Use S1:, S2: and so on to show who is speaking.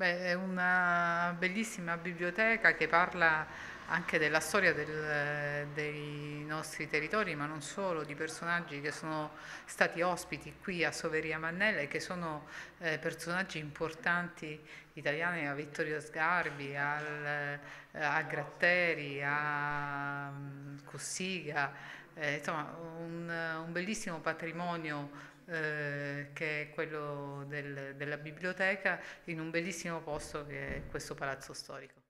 S1: Beh, è una bellissima biblioteca che parla anche della storia del, dei
S2: nostri territori, ma non solo, di personaggi che sono stati ospiti qui a Soveria Mannella e che sono eh, personaggi importanti italiani, a Vittorio Sgarbi, al, eh, a Gratteri, a mm, Cossiga, eh, insomma un, un bellissimo patrimonio eh, che è quello del, della biblioteca, in un bellissimo posto che è questo palazzo
S3: storico.